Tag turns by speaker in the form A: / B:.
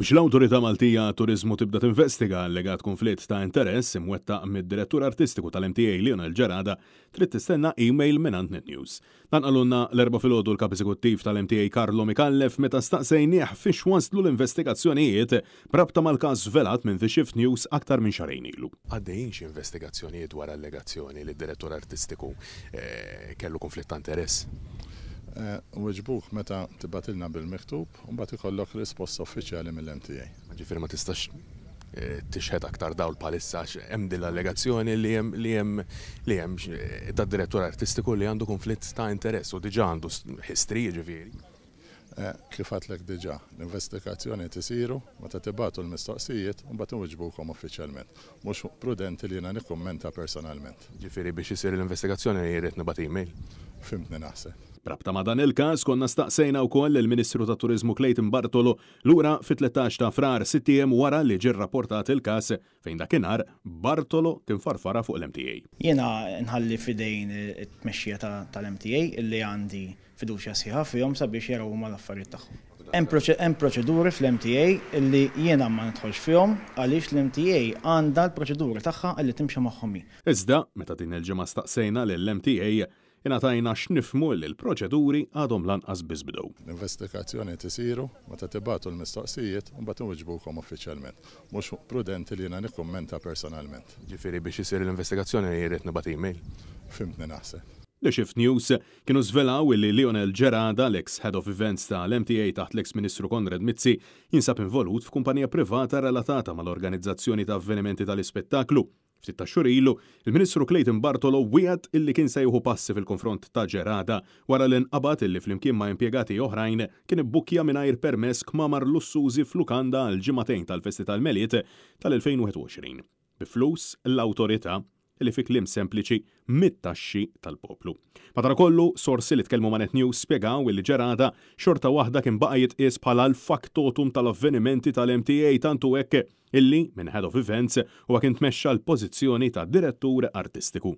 A: Bix l autorita Maltija Turizmu tibda tinvestiga allegat konflitt ta' interess imwettaq mid-direttur artistiku tal-MTA Lionel Gerada trid tistenna e-mail minn Antnet News. Dan għalunna l-erba filgħodu l-kap eżekuttiv tal-MTA Karlo Mikallef meta staqsejnieh fiex waslu l-investigazzjonijiet brabta mal-każ velat minn The Shift News aktar minn xarejn ilu. Għaddejjinx investigazzjonijiet wara allegazzjoni li d-direttur artistiku eh, kellu konflitt
B: ta' interess. Eh, weġbuk meta tibatilna bil-miktub, un bat ikollok rispost uffiċjali mill-MTA.
A: Ġifir ma tistax eh, tixħed aktar dawl palissa, hemm din l-allegazzjoni li hemm li hemm li hemm eh, ta' direttur artistiku li għandu konflitt
B: ta' interess u diġà għandu histri ġifieri. Kif għatlek diġà, l-investigazzjoni tisiru meta tibatu l-mistoqsijiet u mbagħad inwiġbukom uffiċjalment. Mhux prudenti li jiena nikkummenta personalment.
A: Ġifieri biex isir l-investigazzjoni jrid nibgħat email fimtni naħseb. Rabta ma dan il-każ konna staqsejna wkoll il-Ministru ta' Turizmu Clayton Bartolo lura fi 13 ta' frar jem wara li ġir rapportat il-każ fejn dakinhar Bartolo tinfarfara fuq l-MTA.
C: Jiena nħalli fidejn it-tmexxija tal-MTA illi għandi fiduċja sħiħa fihom sabiex jaraw huma l-affarijiet tagħhom. Hemm proċeduri fl-MTA illi jiena ma nidħolx fihom għaliex l-MTA għandha l-proċeduri tagħha li timxi magħhom.
A: Iżda meta din il-ġimgħa staqsejna lill-MTA ingħatajna
B: x'nifmu li l-proċeduri għadhom lanqas biss L-investigazzjoni tisiru meta tibatu l-mistoqsijiet u mbagħad uġbukom uffiċjalment. Mhux prudenti li jiena nikkummenta personalment. Ġifiri biex
A: isir l-investigazzjoni jrid e-mail.
B: Fimtni naħseb.
A: The Shift News kienu zvelaw li Lionel Gerada, l-ex Head of Events ta' l-MTA taħt l-ex Ministru Konrad Mizzi, jinsab involut f'kumpanija privata relatata mal-organizzazzjoni ta' avvenimenti tal-ispettaklu. Ftit xhur ilu, il-Ministru Clayton Bartolo wieħed illi kien se jieħu passi fil-konfront ta' Ġerada wara l-inqabad illi flimkien ma' impjegati oħrajn kien ibbukkja mingħajr permess kmamar lussużi flukanda għal ġimatejn tal-Festi tal-Meliet tal-2021. Biflus l-awtorità li fi klim sempliċi mit-taxxi tal-poplu. Madarakollu, sorsi li tkellmu ma' Net News spiegaw li ġerada xorta waħda kien baqa jitqies bħala l-faktotum tal-avvenimenti tal-MTA tantu hekk illi minn Head of Events huwa kien tmexxa
C: l-pożizzjoni ta' direttur artistiku.